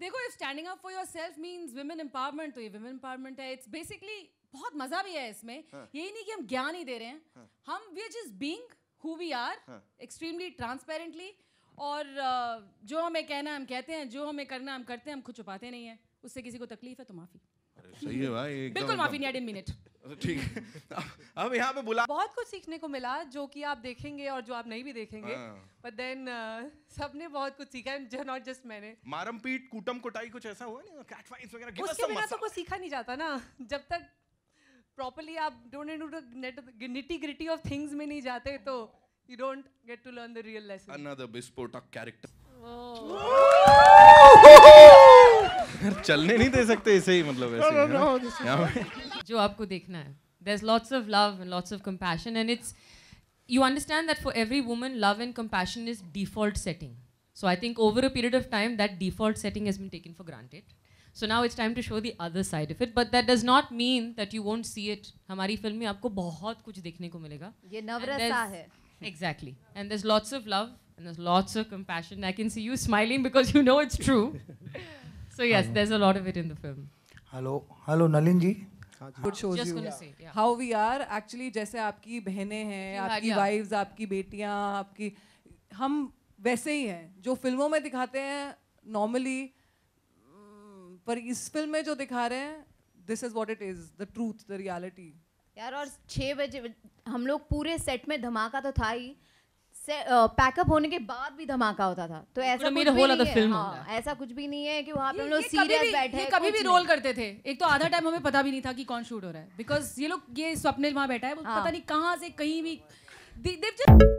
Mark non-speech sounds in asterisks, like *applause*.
देखो if standing up for yourself means women empowerment तो ये वुमेन एम्पावरमेंट है इट्स बेसिकली बहुत मजा भी है इसमें हाँ. यही नहीं कि हम ज्ञान ही दे रहे हैं हाँ. हम we are just being who we are extremely transparently और जो हमें कहना हम कहते हैं जो हमें करना हम करते हैं हम खुद छुपाते नहीं है उससे किसी को तकलीफ है तो माफी सही है भाई बिल्कुल माफी नहीं आई मिनट अच्छा, ठीक है अब *laughs* यहाँ पे बुला बहुत कुछ सीखने को मिला जो कि आप देखेंगे और जो आप नहीं भी देखेंगे बट हाँ। देन सबने बहुत कुछ सीखा जो नॉट जस्ट मैंने मारम पीट कूटम कुटाई कुछ ऐसा हुआ नहीं कैट फाइट्स वगैरह उसके बिना तो कुछ सीखा नहीं जाता ना जब तक प्रॉपरली आप don't know the nitty gritty of things में नहीं जाते तो You don't get to learn the real lesson. Another bespoke character. चलने नहीं दे सकते इसे ही मतलब ऐसे no, no, जो आपको देखना है there's lots of love and lots of compassion and it's you understand that for every woman love and compassion is default setting so i think over a period of time that default setting has been taken for granted so now it's time to show the other side of it but that does not mean that you won't see it hamari film mein aapko bahut kuch dekhne ko milega ye navrasa hai Exactly. And there's lots of love and there's lots of compassion. I can see you smiling because you know it's true. so yes, there's a lot of it in the film. Hello, hello Nalin ji. It shows Just you yeah. say, yeah. how we are actually जैसे आपकी बहनें हैं आपकी wives आपकी बेटियां आपकी हम वैसे ही हैं जो फिल्मों में दिखाते हैं नॉर्मली पर इस फिल्म में जो दिखा रहे हैं this is what it is the truth the reality यार और छः बजे हम लोग पूरे सेट में धमाका तो था ही से पैकअप होने के बाद भी धमाका होता था तो ऐसा कुछ भी नहीं तो है हाँ, ऐसा कुछ भी नहीं है कि वहाँ पे हम लोग सीरियस बैठे ये कभी भी रोल करते थे एक तो आधा टाइम हमें पता भी नहीं था कि कौन शूट हो रहा है बिकॉज ये लोग ये स्वप्निल वहाँ बैठा है हाँ। पता नहीं कहाँ से कहीं भी